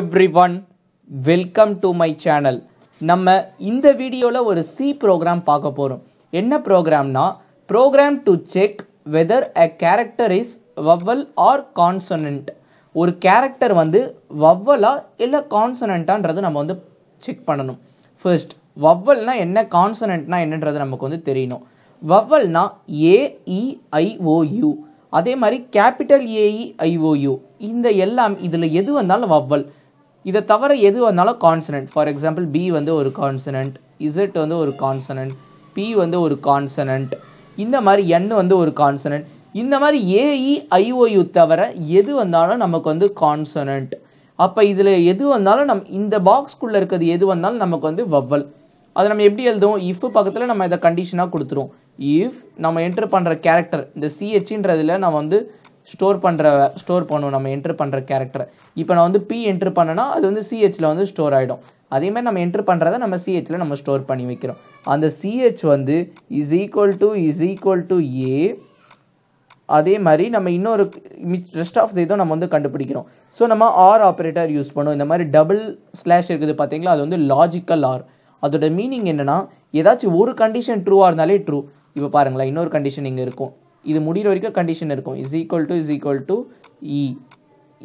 Every one welcome to my channel நம்ம இந்த வீடியோவில் ஒரு சி ப்ரோக்ராம் பார்க்க போகிறோம் என்ன ப்ரோக்ராம்னா program to check whether a character is vowel or consonant ஒரு கேரக்டர் வந்து வவ்வலா இல்லை கான்சனண்ட்டான்றது நம்ம வந்து செக் பண்ணணும் ஃபர்ஸ்ட் வவ்வல்னா என்ன கான்சனண்ட்னா என்னன்றது நமக்கு வந்து தெரியணும் வவ்வல்னா ஏஇஐஓயூ அதே மாதிரி கேபிட்டல் ஏஇ ஐஓயு இந்த எல்லாம் இதில் எது வந்தாலும் வவ்வல் இதை தவிர எது வந்தாலும் கான்சனன்ட் ஃபார் எக்ஸாம்பிள் பி வந்து ஒரு கான்சனன்ட் இசட் வந்து ஒரு கான்சனன்ட் பி வந்து ஒரு கான்சனன்ட் இந்த மாதிரி என் வந்து ஒரு கான்சனன்ட் இந்த மாதிரி ஏஇ ஐஓயு e தவிர எது வந்தாலும் நமக்கு வந்து கான்சனன்ட் அப்போ இதில் எது வந்தாலும் நம் இந்த பாக்ஸ்க்குள்ளே இருக்கிறது எது வந்தாலும் நமக்கு வந்து வவ்வல் அதை நம்ம எப்படி எழுதுவோம் இஃப் பக்கத்தில் நம்ம இதை கண்டிஷனாக கொடுத்துருவோம் இஃப் நம்ம என்ட்ரு பண்ணுற கேரக்டர் இந்த சிஹெச்ன்றதில் நம்ம வந்து ஸ்டோர் பண்ணுற ஸ்டோர் பண்ணுவோம் நம்ம என்ட்ரு பண்ணுற கேரக்டர் இப்போ நான் வந்து பி என்ட்ரு பண்ணேன்னா அது வந்து சிஹெச்சில் வந்து ஸ்டோர் ஆகிடும் அதேமாதிரி நம்ம என்ட்ரு பண்ணுறதை நம்ம சிஹெச்சில் நம்ம ஸ்டோர் பண்ணி வைக்கிறோம் அந்த சிஹெச் வந்து is equal to is equal to A அதே மாதிரி நம்ம இன்னொரு ரெஸ்ட் ஆஃப் த இதுவும் நம்ம வந்து கண்டுபிடிக்கிறோம் ஸோ நம்ம ஆர் ஆப்ரேட்டர் யூஸ் பண்ணுவோம் இந்த மாதிரி டபுள் ஸ்லாஷ் இருக்குது பார்த்தீங்களா அது வந்து லாஜிக்கல் ஆர் அதோட மீனிங் என்னென்னா ஏதாச்சும் ஒரு கண்டிஷன் ட்ரூவாக இருந்தாலே ட்ரூ இப்போ பாருங்களேன் இன்னொரு கண்டிஷன் இங்கே இருக்கும் இது முடிகிற வரைக்கும் கண்டிஷன் இருக்கும் is equal to is equal to E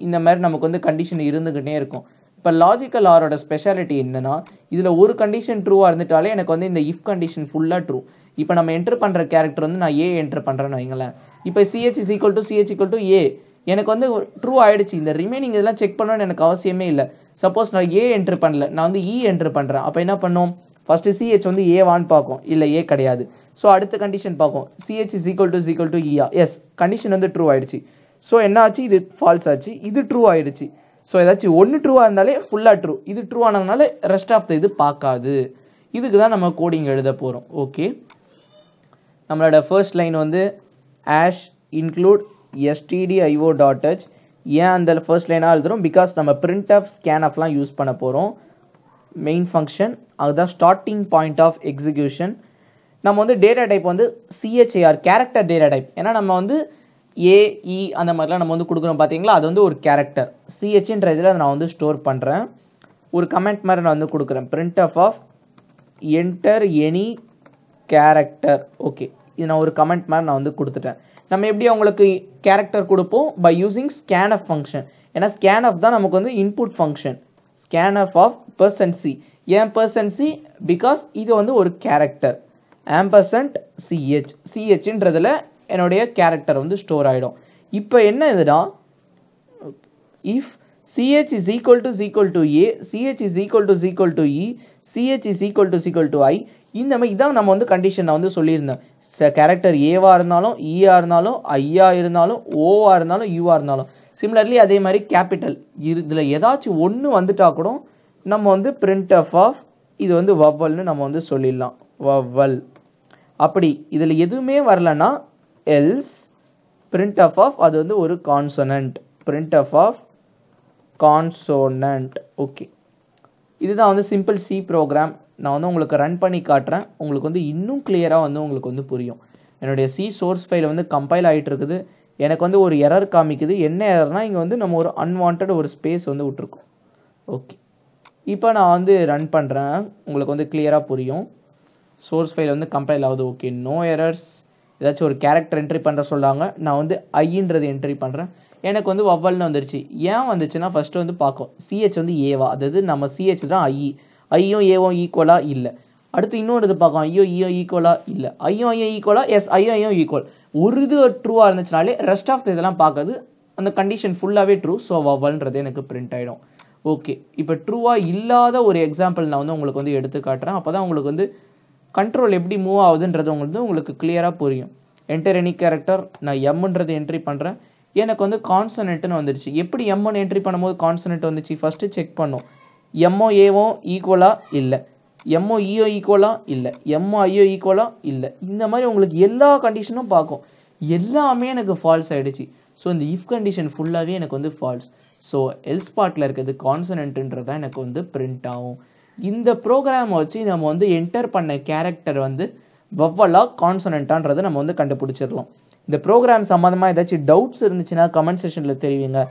இந்த மாதிரி நமக்கு வந்து கண்டிஷன் இருந்துக்கிட்டே இருக்கும் இப்போ லாஜிக்கல் ஆரோட ஸ்பெஷாலிட்டி என்னென்னா இதில் ஒரு கண்டிஷன் ட்ரூவாக இருந்துட்டாலே எனக்கு வந்து இந்த இஃப் கண்டிஷன் ஃபுல்லாக ட்ரூ இப்போ நம்ம என்ட்ரு பண்ணுற கேரக்டர் வந்து நான் ஏ என்ட்ரு பண்ணுறேன்னு வைங்களேன் இப்போ CH is equal to CH equal to A எனக்கு வந்து ட்ரூ ஆகிடுச்சு இந்த ரிமைனிங் இதெல்லாம் செக் பண்ணணும்னு எனக்கு அவசியமே இல்லை சப்போஸ் நான் ஏ என்ட்ரு பண்ணல நான் வந்து இ e என்ட்ரு பண்ணுறேன் அப்போ என்ன பண்ணும் ஃபஸ்ட்டு சிஹெச் வந்து ஏவான்னு பார்க்கும் இல்லை ஏ கிடையாது ஸோ அடுத்த கண்டிஷன் பார்க்கும் CH is equal to equal to இஆ எஸ் கண்டிஷன் வந்து ட்ரூ ஆயிடுச்சு ஸோ என்ன ஆச்சு இது ஃபால்ஸ் ஆச்சு இது ட்ரூ ஆயிடுச்சு ஸோ ஏதாச்சும் ஒன்று ட்ரூவாக இருந்தாலே ஃபுல்லாக ட்ரூ இது ட்ரூ ஆனதுனால ரெஸ்ட் ஆஃப் த இது பார்க்காது இதுக்கு தான் நம்ம கோடிங் எழுத போகிறோம் ஓகே நம்மளோட ஃபர்ஸ்ட் லைன் வந்து hash include stdio dot H ஏன் அந்த ஃபர்ஸ்ட் லைனாக எழுதுகிறோம் பிகாஸ் நம்ம பிரிண்ட் ஆஃப் ஸ்கேன் ஆஃப்லாம் யூஸ் பண்ண போகிறோம் மெயின் ஃபங்க்ஷன் அதுதான் ஸ்டார்டிங் பாயிண்ட் ஆஃப் எக்ஸிக்யூஷன் நம்ம வந்து டேட்டா டைப் வந்து சிஹெச்ஏஆர் கேரக்டர் டேட்டா டைப் ஏன்னா நம்ம வந்து ஏஇ e அந்த மாதிரிலாம் நம்ம வந்து கொடுக்குறோம் பார்த்தீங்களா அது வந்து ஒரு கேரக்டர் சிஹெச்ன்ற இதில் நான் வந்து ஸ்டோர் பண்ணுறேன் ஒரு கமெண்ட் மாதிரி நான் வந்து கொடுக்குறேன் printf enter any character okay இது நான் ஒரு கமெண்ட் மாதிரி நான் வந்து கொடுத்துட்டேன் நம்ம எப்படி அவங்களுக்கு கேரக்டர் கொடுப்போம் by using scanf function ஏன்னா ஸ்கேன் அஃப் தான் நமக்கு வந்து input function scanf of person C ஏன் person சி பிகாஸ் இது வந்து ஒரு கேரக்டர் CH. சிஹெச் சிஹெச்ன்றதில் என்னுடைய கேரக்டர் வந்து ஸ்டோர் ஆகிடும் இப்போ என்ன இதுனா if CH is equal to equal to A CH is equal to equal to E, CH is equal to equal to I இந்த மாதிரி இதாம் நம்ம வந்து நான் வந்து சொல்லியிருந்தோம் கேரக்டர் ஏவாக இருந்தாலும் E இருந்தாலும் I இருந்தாலும் O இருந்தாலும் U இருந்தாலும் சிமிலர்லி அதே மாதிரி கேபிட்டல் இதில் ஏதாச்சும் ஒன்று வந்துட்டா கூட நம்ம வந்து பிரிண்ட் ஆஃப் ஆஃப் இது வந்து வவ்வல்னு நம்ம வந்து சொல்லிடலாம் வவ்வல் அப்படி இதில் எதுவுமே வரலன்னா எல்ஸ் பிரிண்ட் ஆஃப் ஆஃப் அது வந்து ஒரு consonant printf consonant okay இதுதான் வந்து சிம்பிள் சி ப்ரோக்ராம் நான் வந்து உங்களுக்கு ரன் பண்ணி காட்டுறேன் உங்களுக்கு வந்து இன்னும் கிளியராக வந்து உங்களுக்கு வந்து புரியும் என்னுடைய சி சோர்ஸ் ஃபைல் வந்து கம்பைல் ஆகிட்டு இருக்குது எனக்கு வந்து ஒரு எரர் காமிக்குது என்ன எரர்னால் இங்கே வந்து நம்ம ஒரு அன்வான்ட் ஒரு ஸ்பேஸ் வந்து விட்ருக்கோம் ஓகே இப்போ நான் வந்து ரன் பண்ணுறேன் உங்களுக்கு வந்து கிளியராக புரியும் சோர்ஸ் ஃபைல் வந்து கம்பைல் ஆகுது ஓகே நோ எரர்ஸ் ஏதாச்சும் ஒரு கேரக்டர் என்ட்ரி பண்ணுற சொல்லாங்க நான் வந்து ஐன்றது என்ட்ரி பண்ணுறேன் எனக்கு வந்து வவ்வல்னு வந்துருச்சு ஏன் வந்துச்சுன்னா ஃபஸ்ட்டு வந்து பார்க்கும் சிஹெச் வந்து ஏவா அதாவது நம்ம சிஹெச் தான் ஐஇ ஐயும் ஏவும் ஈக்குவலாக இல்லை அடுத்து இன்னொரு இது பார்க்கலாம் ஐயோ ஐயோ ஈக்குவலா இல்லை ஐயோ ஐயோ ஈக்குவலா எஸ் ஐயோ ஐயோ ஈக்குவல் ஒரு இது ட்ரூவாக இருந்துச்சுனாலே ரெஸ்ட் ஆஃப் த இதெல்லாம் பார்க்காது அந்த கண்டிஷன் ஃபுல்லாகவே ட்ரூ ஸோ வவல்ன்றது எனக்கு பிரிண்ட் ஆகிடும் ஓகே இப்போ ட்ரூவாக இல்லாத ஒரு எக்ஸாம்பிள் நான் வந்து உங்களுக்கு வந்து எடுத்து காட்டுறேன் அப்போ தான் உங்களுக்கு வந்து கண்ட்ரோல் எப்படி மூவ் ஆகுதுன்றது உங்களுக்கு உங்களுக்கு கிளியராக புரியும் என்டர் எனி கேரக்டர் நான் எம்ன்றது என்ட்ரி பண்ணுறேன் எனக்கு வந்து கான்சனட்னு வந்துருச்சு எப்படி எம்முன்னு என்ட்ரி பண்ணும்போது கான்சனட் வந்துச்சு ஃபஸ்ட்டு செக் பண்ணும் எம்ஓ ஏவோ ஈக்குவலாக இல்லை எம்ஓ இஓ ஈக்குவலாக இல்லை எம்ஓஐஓ ஈக்குவலாக இல்லை இந்த மாதிரி உங்களுக்கு எல்லா கண்டிஷனும் பார்க்கும் எல்லாமே எனக்கு ஃபால்ஸ் ஆகிடுச்சு ஸோ இந்த இஃப் கண்டிஷன் ஃபுல்லாகவே எனக்கு வந்து ஃபால்ஸ் ஸோ எல்ஸ் பார்ட்டில் இருக்கிறது கான்சனன்ட்டுன்றது தான் எனக்கு வந்து பிரிண்ட் ஆகும் இந்த ப்ரோக்ராமை வச்சு நம்ம வந்து என்டர் பண்ண கேரக்டர் வந்து வவ்வலாக கான்சனண்ட்டான்றதை நம்ம வந்து கண்டுபிடிச்சிடலாம் இந்த ப்ரோக்ராம் சம்மந்தமாக ஏதாச்சும் டவுட்ஸ் இருந்துச்சுன்னா கமெண்ட் செஷனில் தெரிவிங்க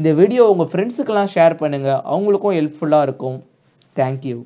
இந்த வீடியோ உங்கள் ஃப்ரெண்ட்ஸுக்கெல்லாம் ஷேர் பண்ணுங்கள் அவங்களுக்கும் ஹெல்ப்ஃபுல்லாக இருக்கும் தேங்க்யூ